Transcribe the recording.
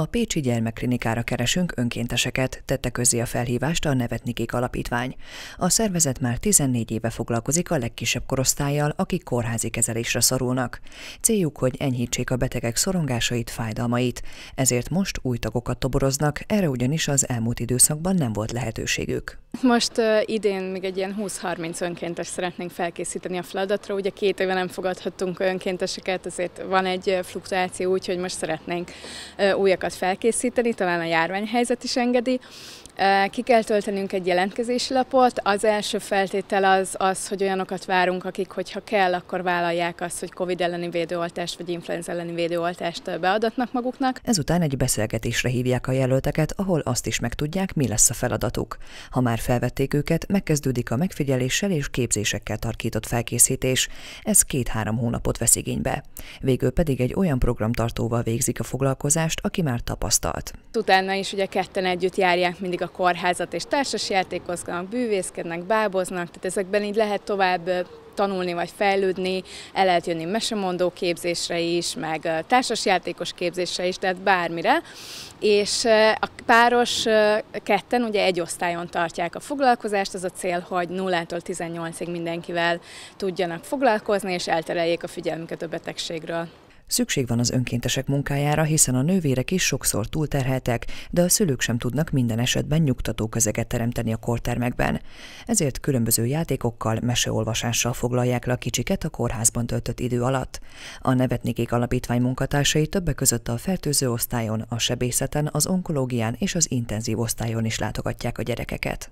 A Pécsi Gyermekklinikára keresünk önkénteseket, tette közé a felhívást a Nevetnikék Alapítvány. A szervezet már 14 éve foglalkozik a legkisebb korosztályjal, akik kórházi kezelésre szorulnak. Céljuk, hogy enyhítsék a betegek szorongásait, fájdalmait. Ezért most új tagokat toboroznak, erre ugyanis az elmúlt időszakban nem volt lehetőségük. Most uh, idén még egy ilyen 20-30 önkéntes szeretnénk felkészíteni a feladatra. Ugye két éve nem fogadhattunk önkénteseket, ezért van egy fluktuáció, úgyhogy most szeretnénk uh, újakat anyagokat felkészíteni, talán a járványhelyzet is engedi. Ki kell töltenünk egy jelentkezési lapot. Az első feltétel az, az, hogy olyanokat várunk, akik, hogyha kell, akkor vállalják azt, hogy COVID elleni védőoltást vagy influenza elleni védőoltást beadatnak maguknak. Ezután egy beszélgetésre hívják a jelölteket, ahol azt is megtudják, mi lesz a feladatuk. Ha már felvették őket, megkezdődik a megfigyeléssel és képzésekkel tarkított felkészítés. Ez két-három hónapot vesz igénybe. Végül pedig egy olyan programtartóval végzik a foglalkozást, aki már tapasztalt. Utána is ugye ketten együtt járják mindig a kórházat, és társas játékoznak, bűvészkednek, báboznak, tehát ezekben így lehet tovább tanulni vagy fejlődni, el lehet jönni mesemondó képzésre is, meg társasjátékos képzésre is, tehát bármire. És a páros ketten ugye egy osztályon tartják a foglalkozást, az a cél, hogy 0-tól 18-ig mindenkivel tudjanak foglalkozni, és eltereljék a figyelmüket a betegségről. Szükség van az önkéntesek munkájára, hiszen a nővérek is sokszor túlterheltek, de a szülők sem tudnak minden esetben nyugtató közeget teremteni a kortermekben. Ezért különböző játékokkal, meseolvasással foglalják le a kicsiket a kórházban töltött idő alatt. A Nevetnikék Alapítvány munkatársai többek között a fertőző osztályon, a sebészeten, az onkológián és az intenzív osztályon is látogatják a gyerekeket.